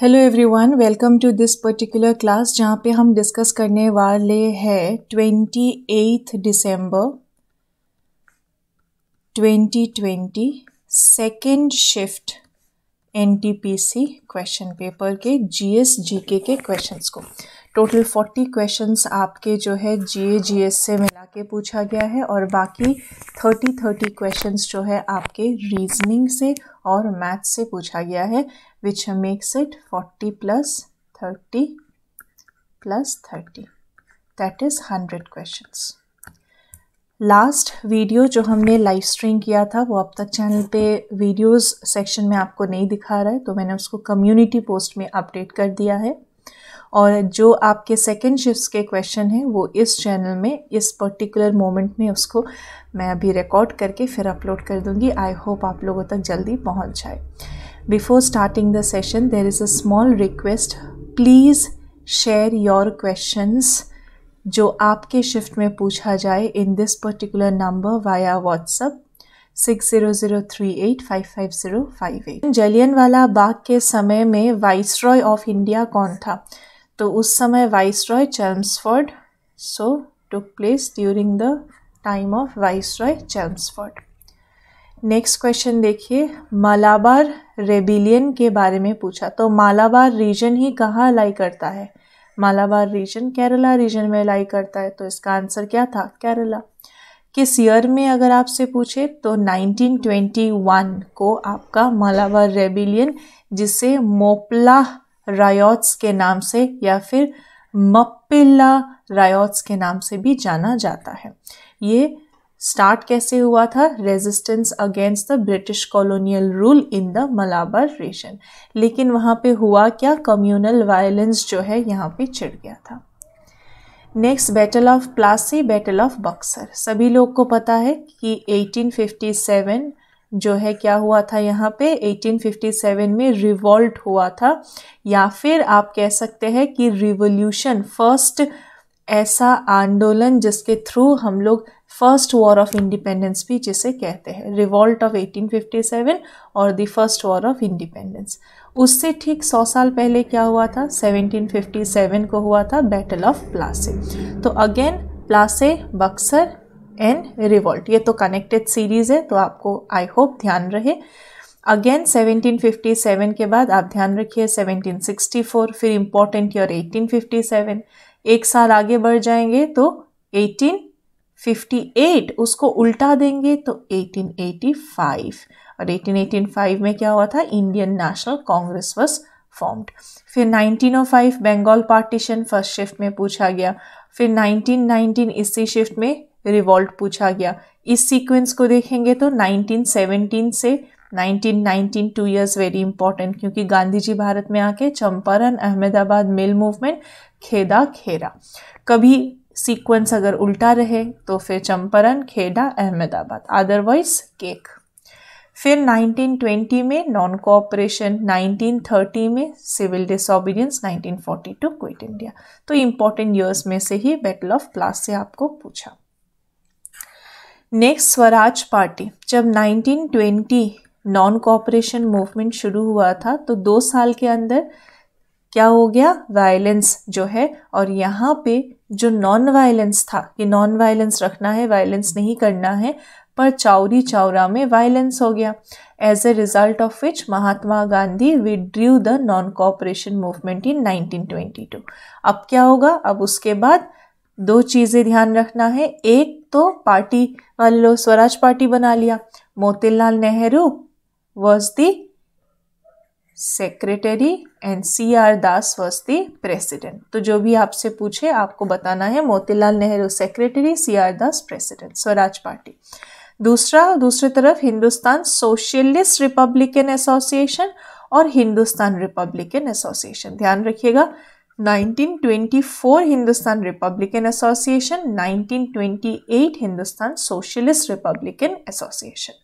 Hello everyone welcome to this particular class जहाँ पे हम डिस्कस करने वाले हैं twenty eighth December twenty twenty second shift N T P C question paper के जी एस जी के क्वेश्चन को टोटल फोर्टी क्वेश्चंस आपके जो है जीए जीएस से मिला के पूछा गया है और बाकी थर्टी थर्टी क्वेश्चंस जो है आपके रीजनिंग से और मैथ से पूछा गया है which makes it forty plus thirty plus thirty that is hundred questions last video जो हमने लाइव स्ट्रीम किया था वो अब तक चैनल पे वीडियोस सेक्शन में आपको नहीं दिखा रहा है तो मैंने उसको कम्युनिटी पोस्ट में अपडेट कर दिया है और जो आपके सेकेंड शिफ्ट के क्वेश्चन हैं वो इस चैनल में इस पर्टिकुलर मोमेंट में उसको मैं अभी रिकॉर्ड करके फिर अपलोड कर दूँगी आई होप आप लोगों तक जल्दी पहुँच जाए before starting the session there is a small request please share your questions जो आपके शिफ्ट में पूछा जाए in this particular number via WhatsApp six zero zero three eight five five zero five eight Jallianwala Bagh के समय में vice Roy of India कौन था तो उस समय viceroy Chelmsford so took place during the time of viceroy Chelmsford next question देखिए Malabar rebellion के बारे में पूछा तो मालाबार रीजन ही कहाँ लाई करता है मालाबार रीजन केरला रीजन में लाई करता है तो इसका आंसर क्या था केरला किस ईयर में अगर आपसे पूछे तो 1921 को आपका मालाबार रेबिलियन जिसे मोपला रायोट्स के नाम से या फिर मप्पिल्ला रायोट्स के नाम से भी जाना जाता है ये स्टार्ट कैसे हुआ था resistance against the British colonial rule in the Malabar region लेकिन वहाँ पे हुआ क्या कम्युनल वायलेंस जो है यहाँ पे चिड़ गया था next battle of Plassey battle of Buxar सभी लोग को पता है कि 1857 जो है क्या हुआ था यहाँ पे 1857 में रिवॉल्ट हुआ था या फिर आप कह सकते हैं कि रिवोल्यूशन फर्स्ट ऐसा आंदोलन जिसके थ्रू हम लोग फर्स्ट वॉर ऑफ इंडिपेंडेंस भी जिसे कहते हैं रिवॉल्ट ऑफ 1857 और the first war of independence उससे ठीक 100 साल पहले क्या हुआ था 1757 को हुआ था बैटल ऑफ प्लासे तो again Plassey Buxar and revolt ये तो कनेक्टेड सीरीज़ है तो आपको आई होप ध्यान रहे अगेन 1757 के बाद आप ध्यान रखिए 1764 फिर इम्पॉर्टेंट ईयर 1857 एक साल आगे बढ़ जाएंगे तो 1858 उसको उल्टा देंगे तो 1885 और 1885 में क्या हुआ था Indian National Congress was formed फिर 1905 बंगाल पार्टीशन फर्स्ट शिफ्ट में पूछा गया फिर 1919 इसी शिफ्ट में रिवॉल्ट पूछा गया इस सीक्वेंस को देखेंगे तो 1917 से 1919 टू ईयर्स वेरी इंपॉर्टेंट क्योंकि गांधी जी भारत में आके चंपारण अहमदाबाद मिल मूवमेंट खेदा खेरा कभी सीक्वेंस अगर उल्टा रहे तो फिर चंपारण खेडा अहमदाबाद अदरवाइज केक फिर 1920 में नॉन कोऑपरेशन 1930 में सिविल डिसोबीडियंस 1942 क्विट इंडिया तो इम्पॉर्टेंट ईयर्स में से ही बैटल ऑफ प्लास से आपको पूछा नेक्स्ट स्वराज पार्टी जब 1920 नॉन कॉपरेशन मूवमेंट शुरू हुआ था तो दो साल के अंदर क्या हो गया वायलेंस जो है और यहाँ पे जो नॉन वायलेंस था कि नॉन वायलेंस रखना है वायलेंस नहीं करना है पर चाउरी चाउरा में वायलेंस हो गया as a result of which Mahatma Gandhi withdrew the non cooperation movement in 1922 अब क्या होगा अब उसके बाद दो चीज़ें ध्यान रखना है एक तो पार्टी मान लो स्वराज पार्टी बना लिया Motilal Nehru was the secretary and C R Das was the president तो जो भी आपसे पूछे आपको बताना है Motilal Nehru secretary C R Das president Swaraj Party दूसरा दूसरी तरफ हिंदुस्तान सोशलिस्ट रिपब्लिकन एसोसिएशन और हिंदुस्तान रिपब्लिकन एसोसिएशन ध्यान रखिएगा 1924 Hindustan Republican Association 1928 Hindustan Socialist Republican Association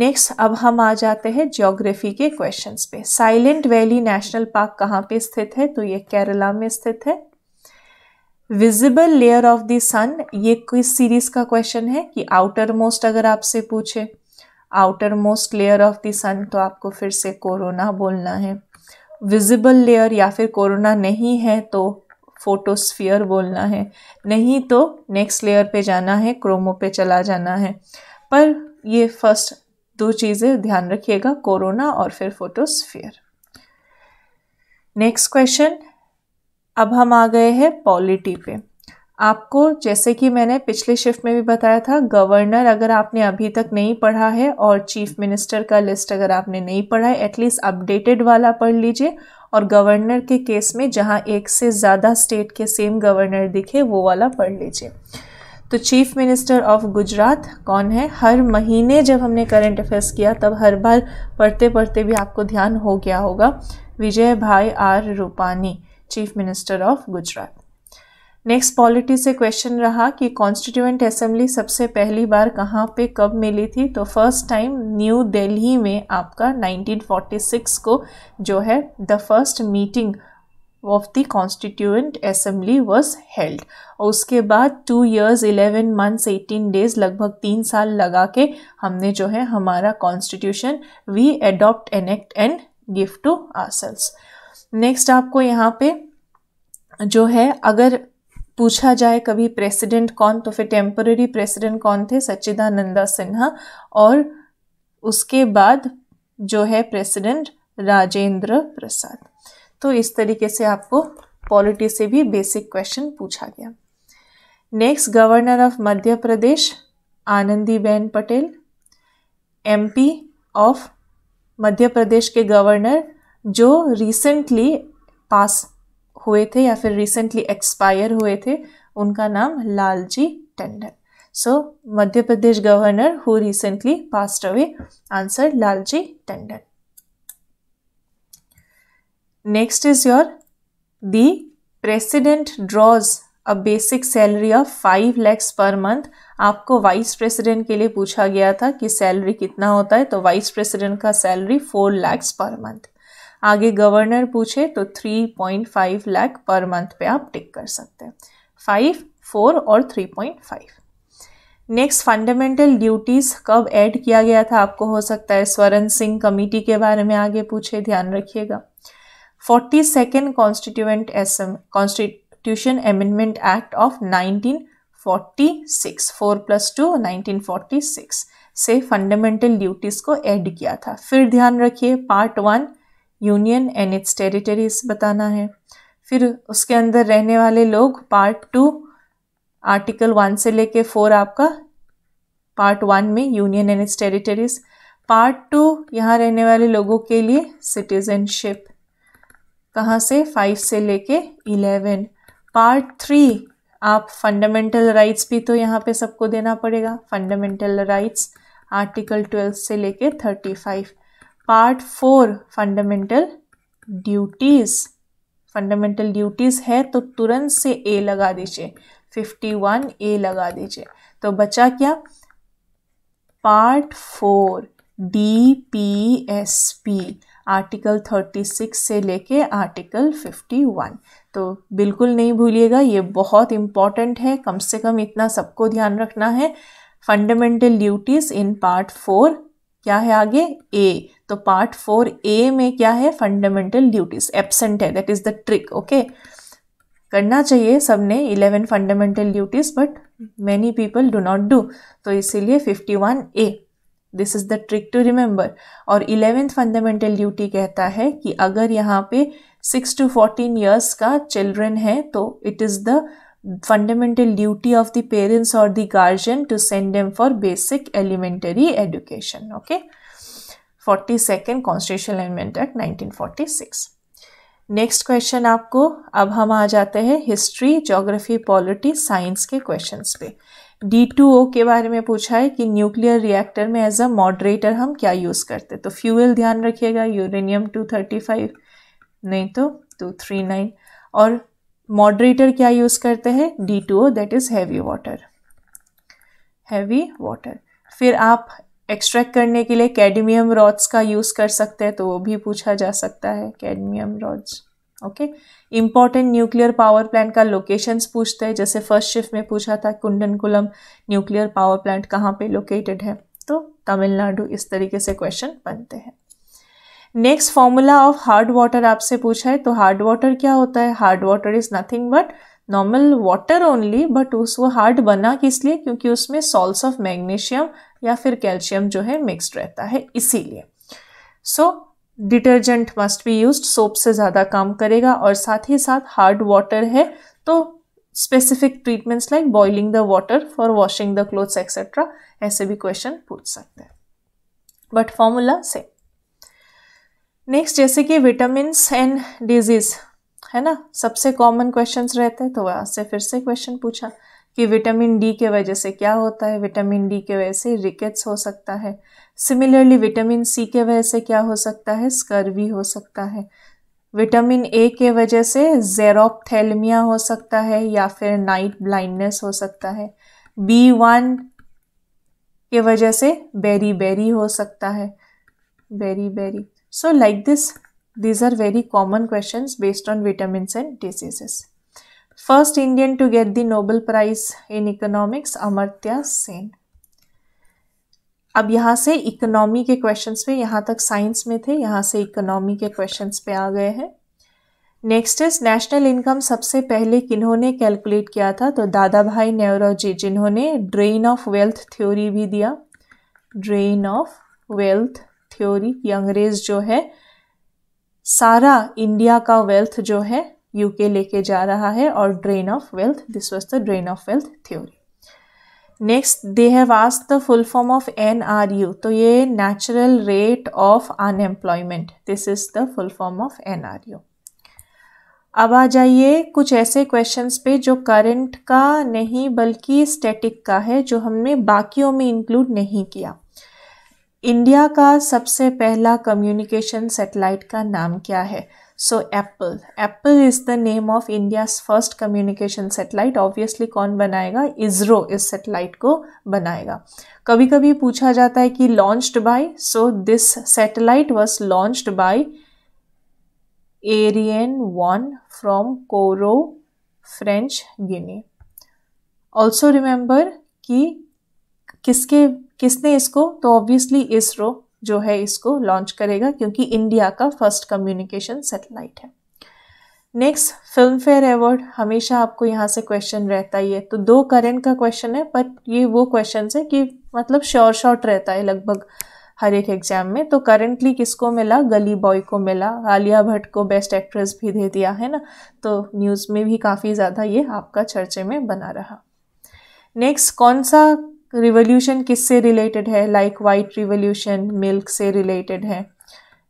next अब हम आ जाते हैं ज्योग्राफी के क्वेश्चंस पे साइलेंट वैली नेशनल पार्क कहाँ पे स्थित है तो ये केरला में स्थित है visible layer of the sun ये किस सीरीज का क्वेश्चन है कि आउटर मोस्ट अगर आपसे पूछे outer most layer of the sun तो आपको फिर से कोरोना बोलना है विजिबल लेयर या फिर कोरोना नहीं है तो फोटोस्फियर बोलना है नहीं तो नेक्स्ट लेयर पे जाना है क्रोमो पे चला जाना है पर ये फर्स्ट दो चीज़ें ध्यान रखिएगा कोरोना और फिर फोटोस्फियर नेक्स्ट क्वेश्चन अब हम आ गए हैं पॉलिटी पे आपको जैसे कि मैंने पिछले शिफ्ट में भी बताया था गवर्नर अगर आपने अभी तक नहीं पढ़ा है और चीफ मिनिस्टर का लिस्ट अगर आपने नहीं पढ़ा है एटलीस्ट अपडेटेड वाला पढ़ लीजिए और गवर्नर के केस में जहाँ एक से ज़्यादा स्टेट के सेम गवर्नर दिखे वो वाला पढ़ लीजिए तो चीफ मिनिस्टर ऑफ गुजरात कौन है हर महीने जब हमने करंट अफेयर्स किया तब हर बार पढ़ते पढ़ते भी आपको ध्यान हो गया होगा Vijaybhai R Rupani chief minister of Gujarat next polity से क्वेश्चन रहा कि कॉन्स्टिट्यूएंट असेंबली सबसे पहली बार कहाँ पे कब मिली थी तो फर्स्ट टाइम न्यू दिल्ली में आपका 1946 को जो है the first meeting of the constituent assembly was held और उसके बाद two years eleven months eighteen days लगभग तीन साल लगा के हमने जो है हमारा constitution we adopt enact and gift to ourselves next आपको यहाँ पे जो है अगर पूछा जाए कभी प्रेसिडेंट कौन तो फिर टेम्पररी प्रेसिडेंट कौन थे सच्चिदानंदा सिन्हा और उसके बाद जो है प्रेसिडेंट राजेंद्र प्रसाद तो इस तरीके से आपको पॉलिटी से भी बेसिक क्वेश्चन पूछा गया next governor of Madhya Pradesh Anandiben Patel MP of Madhya Pradesh के गवर्नर जो रिसेंटली पास हुए थे या फिर रिसेंटली एक्सपायर हुए थे उनका नाम Lalji Tandon so Madhya Pradesh governor who recently passed away answer Lalji Tandon next is your the president draws a basic salary of five lakhs per month आपको वाइस प्रेसिडेंट के लिए पूछा गया था कि सैलरी कितना होता है तो वाइस प्रेसिडेंट का salary four lakhs per month आगे गवर्नर पूछे तो 3.5 लाख पर मंथ पे आप टिक कर सकते हैं फाइव फोर और 3.5 नेक्स्ट फंडामेंटल ड्यूटीज़ कब ऐड किया गया था आपको हो सकता है स्वरण सिंह कमेटी के बारे में आगे पूछे ध्यान रखिएगा forty second constituent constitution amendment act of 1946 four plus two nineteen forty six से फंडामेंटल ड्यूटीज़ को ऐड किया था फिर ध्यान रखिए part one union and its territories बताना है फिर उसके अंदर रहने वाले लोग पार्ट टू आर्टिकल वन से लेके फोर आपका पार्ट वन में union and its territories part two यहाँ रहने वाले लोगों के लिए सिटीजनशिप कहाँ से फाइव से लेके इलेवन पार्ट थ्री आप फंडामेंटल राइट्स भी तो यहाँ पे सबको देना पड़ेगा फंडामेंटल राइट्स आर्टिकल ट्वेल्व से लेके thirty five part four fundamental duties fundamental duties है तो तुरंत से ए लगा दीजिए फिफ्टी वन ए लगा दीजिए तो बचा क्या part four D P S P article thirty six से लेके आर्टिकल फिफ्टी वन तो बिल्कुल नहीं भूलिएगा ये बहुत इंपॉर्टेंट है कम से कम इतना सबको ध्यान रखना है fundamental duties in part four क्या है आगे ए तो पार्ट फोर ए में क्या है फंडामेंटल ड्यूटीज एबसेंट है that is the trick okay करना चाहिए सबने eleven fundamental duties but many people do not do तो इसीलिए fifty one A this is the trick to remember और इलेवेंथ फंडामेंटल ड्यूटी कहता है कि अगर यहाँ पे सिक्स टू फोर्टीन ईयर्स का चिल्ड्रेन है तो it is the fundamental duty of the parents और the guardian to send them for basic elementary education okay forty second constitution act 1946 next question आपको अब हम आ जाते हैं हिस्ट्री जोग्राफी पॉलिटी साइंस के क्वेश्चन पे डी टू ओ के बारे में पूछा है कि न्यूक्लियर रिएक्टर में एज अ मॉडरेटर हम क्या यूज़ करते तो फ्यूएल ध्यान रखिएगा यूरेनियम टू थर्टी फाइव नहीं तो टू थ्री नाइन और मॉडरेटर क्या यूज़ करते हैं D two O that is heavy water heavy water फिर आप एक्सट्रैक्ट करने के लिए कैडमियम रॉड्स का यूज़ कर सकते हैं तो वो भी पूछा जा सकता है cadmium rods okay important nuclear power plant का लोकेशंस पूछते हैं जैसे फर्स्ट शिफ्ट में पूछा था कुंडनकुलम न्यूक्लियर पावर प्लांट कहाँ पे लोकेटेड है तो तमिलनाडु इस तरीके से क्वेश्चन बनते हैं next formula of hard water आपसे पूछा है तो हार्ड वाटर क्या होता है hard water is nothing but normal water only but उस वो हार्ड बना किस लिए क्योंकि उसमें सॉल्स ऑफ मैग्नीशियम या फिर कैल्शियम जो है मिक्सड रहता है इसीलिए so detergent must be use soap से ज़्यादा काम करेगा और साथ ही साथ हार्ड वाटर है तो specific treatments like boiling the water for washing the clothes etcetera ऐसे भी क्वेश्चन पूछ सकते हैं बट फॉर्मूला सेम नेक्स्ट जैसे कि विटामिन एंड डिजीज़ है ना सबसे कॉमन क्वेश्चंस रहते हैं तो वहाँ से फिर से क्वेश्चन पूछा कि विटामिन डी के वजह से क्या होता है विटामिन डी के वजह से रिकेट्स हो सकता है सिमिलरली विटामिन सी के वजह से क्या हो सकता है स्कर्वी हो सकता है विटामिन ए के वजह से जेरोपथेलमिया हो सकता है या फिर नाइट ब्लाइंडनेस हो सकता है बी वन के वजह से बेरी बेरी हो सकता है beriberi So like this, these are very common questions based on vitamins and diseases. First Indian to get the Nobel Prize in Economics, Amartya Sen. अब यहाँ से इकोनॉमी के क्वेश्चंस पे यहाँ तक साइंस में थे यहाँ से इकोनॉमी के क्वेश्चंस पे आ गए हैं नेक्स्ट इज नेशनल इनकम सबसे पहले किन्होंने कैलकुलेट किया था तो दादा भाई नेवरोजी जिन्होंने ड्रेन ऑफ वेल्थ थ्योरी भी दिया ड्रेन ऑफ वेल्थ थ्योरी कि अंग्रेज जो है सारा इंडिया का वेल्थ जो है यूके लेके जा रहा है और drain of wealth this was the drain of wealth theory next they have आज the full form of N R U तो ये natural rate of unemployment this is the full form of N R U अब आ जाइए कुछ ऐसे questions पे जो करंट का नहीं बल्कि स्टैटिक का है जो हमने बाकियों में इंक्लूड नहीं किया इंडिया का सबसे पहला कम्युनिकेशन सेटेलाइट का नाम क्या है so Apple Apple is the name of India first communication satellite obviously कौन बनाएगा इसरो इस सेटेलाइट को बनाएगा कभी कभी पूछा जाता है कि launched by so this satellite was launched by Ariane one from Kourou French Guiana also remember कि किसके किसने इसको तो ऑब्वियसली इसरो जो है इसको लॉन्च करेगा क्योंकि इंडिया का फर्स्ट कम्युनिकेशन सेटेलाइट है नेक्स्ट फिल्म फेयर अवार्ड हमेशा आपको यहाँ से क्वेश्चन रहता ही है तो दो करेंट का क्वेश्चन है बट ये वो क्वेश्चन है कि मतलब श्योर शॉर्ट रहता है लगभग हर एक एग्जाम में तो करेंटली किसको मिला गली बॉय को मिला आलिया भट्ट को बेस्ट एक्ट्रेस भी दे दिया है ना तो न्यूज़ में भी काफ़ी ज़्यादा ये आपका चर्चे में बना रहा नेक्स्ट कौन सा रिवोल्यूशन किससे रिलेटेड है लाइक वाइट रिवोल्यूशन मिल्क से रिलेटेड है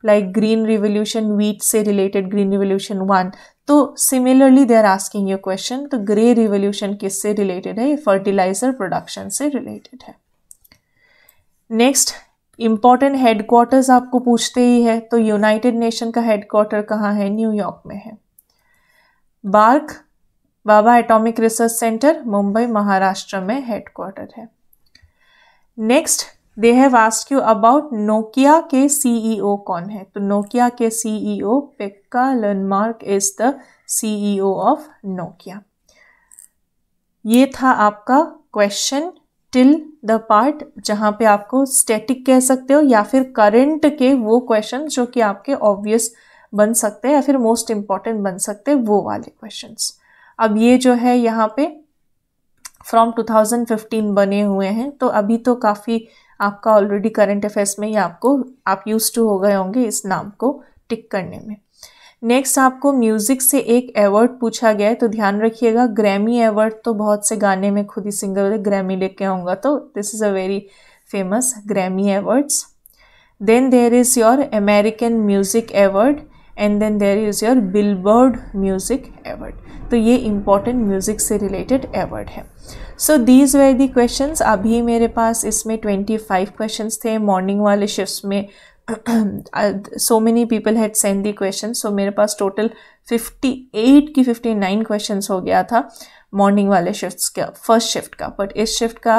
लाइक ग्रीन रिवोल्यूशन वीट से रिलेटेड ग्रीन रिवोल्यूशन वन तो similarly they are asking your question तो ग्रे रिवोल्यूशन किससे रिलेटेड है फर्टिलाइजर प्रोडक्शन से रिलेटेड है नेक्स्ट इम्पॉर्टेंट हेडक्वार्टर्स आपको पूछते ही है तो यूनाइटेड नेशन का हेडक्वार्टर कहाँ है न्यूयॉर्क में है BARC Bhabha Atomic Research Centre Mumbai Maharashtra में हेडक्वार्टर है next they have ask you about Nokia के सीईओ e कौन है तो नोकिया के CEO Pekka Lundmark is the CEO of Nokia ये था आपका क्वेश्चन टिल द पार्ट जहां पे आपको स्टैटिक कह सकते हो या फिर करंट के वो क्वेश्चन जो कि आपके ऑब्वियस बन सकते हैं या फिर मोस्ट इंपॉर्टेंट बन सकते हैं वो वाले क्वेश्चन अब ये जो है यहाँ पे फ्रॉम 2015 बने हुए हैं तो अभी तो काफ़ी आपका ऑलरेडी करंट अफेयर्स में ही आपको आप यूज टू हो गए होंगे इस नाम को टिक करने में नेक्स्ट आपको म्यूज़िक से एक अवार्ड पूछा गया है तो ध्यान रखिएगा ग्रैमी अवार्ड तो बहुत से गाने में खुद ही सिंगर ग्रैमी लेके आऊँगा तो this is a very famous Grammy awards then there is your American music award and then there is your Billboard music award तो ये इम्पॉर्टेंट म्यूज़िक से रिलेटेड एवर्ड है so these were the question अभी मेरे पास इसमें ट्वेंटी फाइव क्वेश्चन थे मॉर्निंग वाले शिफ्ट में so many people had send the question so मेरे पास टोटल फिफ्टी एट की फिफ्टी नाइन क्वेश्चन हो गया था मॉर्निंग वाले शिफ्ट का फर्स्ट शिफ्ट का बट इस शिफ्ट का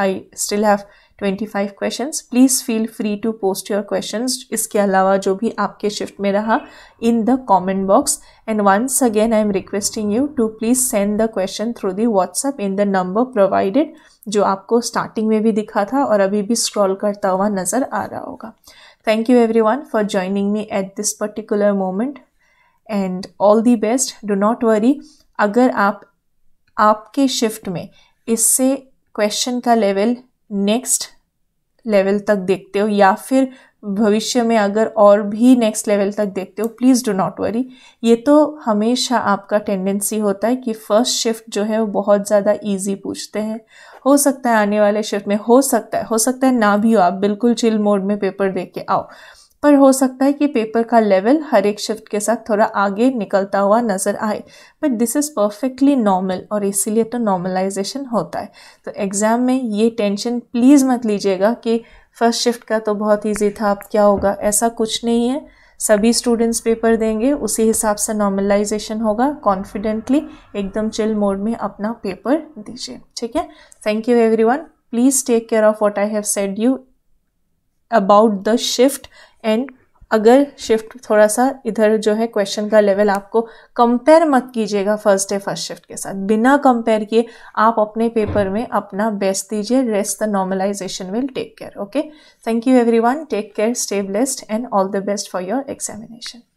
I still have 25 questions please feel free to post your questions इसके अलावा जो भी आपके शिफ्ट में रहा in the comment box and once again I am requesting you to please send the question through the WhatsApp in the number provided जो आपको starting में भी दिखा था और अभी भी स्क्रॉल करता हुआ नज़र आ रहा होगा thank you everyone for joining me at this particular moment and all the best do not worry अगर आप आपके शिफ्ट में इससे क्वेश्चन का लेवल नेक्स्ट लेवल तक देखते हो या फिर भविष्य में अगर और भी नेक्स्ट लेवल तक देखते हो प्लीज़ डो नॉट वरी ये तो हमेशा आपका टेंडेंसी होता है कि फर्स्ट शिफ्ट जो है वो बहुत ज़्यादा इजी पूछते हैं हो सकता है आने वाले शिफ्ट में हो सकता है हो सकता है ना भी हो आप बिल्कुल चिल मोड में पेपर दे के आओ पर हो सकता है कि पेपर का लेवल हर एक शिफ्ट के साथ थोड़ा आगे निकलता हुआ नज़र आए but this is perfectly normal और इसीलिए तो नॉर्मलाइजेशन होता है तो एग्ज़ाम में ये टेंशन प्लीज़ मत लीजिएगा कि फर्स्ट शिफ्ट का तो बहुत ईजी था अब क्या होगा ऐसा कुछ नहीं है सभी स्टूडेंट्स पेपर देंगे उसी हिसाब से नॉर्मलाइजेशन होगा कॉन्फिडेंटली एकदम चिल मोड में अपना पेपर दीजिए ठीक है thank you everyone please take care of what I have said you about the shift and अगर शिफ्ट थोड़ा सा इधर जो है क्वेश्चन का लेवल आपको कंपेयर मत कीजिएगा फर्स्ट डे फर्स्ट शिफ्ट के साथ बिना कंपेयर किए आप अपने पेपर में अपना बेस्ट दीजिए rest the normalization will take care okay thank you everyone take care stay blessed and all the best for your examination